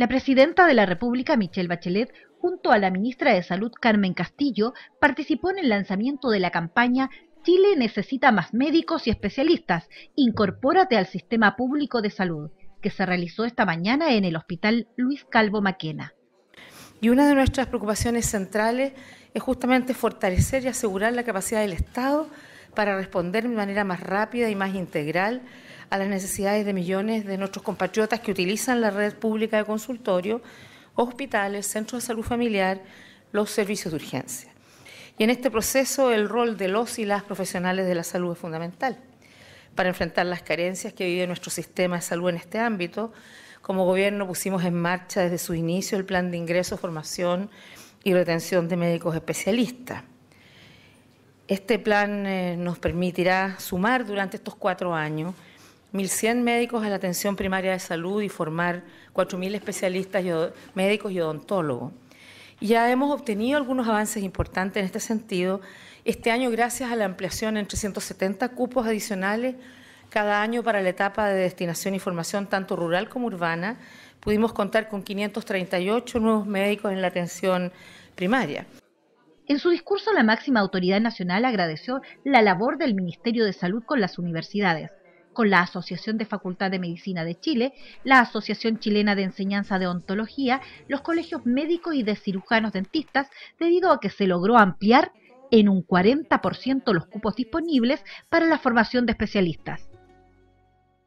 La presidenta de la República, Michelle Bachelet, junto a la ministra de Salud, Carmen Castillo, participó en el lanzamiento de la campaña Chile necesita más médicos y especialistas, incorpórate al sistema público de salud, que se realizó esta mañana en el Hospital Luis Calvo Maquena. Y una de nuestras preocupaciones centrales es justamente fortalecer y asegurar la capacidad del Estado para responder de manera más rápida y más integral a las necesidades de millones de nuestros compatriotas que utilizan la red pública de consultorio, hospitales, centros de salud familiar, los servicios de urgencia. Y en este proceso el rol de los y las profesionales de la salud es fundamental para enfrentar las carencias que vive nuestro sistema de salud en este ámbito. Como gobierno pusimos en marcha desde su inicio el plan de ingreso, formación y retención de médicos especialistas. Este plan eh, nos permitirá sumar durante estos cuatro años 1.100 médicos a la atención primaria de salud y formar 4.000 especialistas médicos y odontólogos. Ya hemos obtenido algunos avances importantes en este sentido. Este año, gracias a la ampliación en 370 cupos adicionales cada año para la etapa de destinación y formación tanto rural como urbana, pudimos contar con 538 nuevos médicos en la atención primaria. En su discurso, la máxima autoridad nacional agradeció la labor del Ministerio de Salud con las universidades, con la Asociación de Facultad de Medicina de Chile, la Asociación Chilena de Enseñanza de Ontología, los colegios médicos y de cirujanos dentistas, debido a que se logró ampliar en un 40% los cupos disponibles para la formación de especialistas.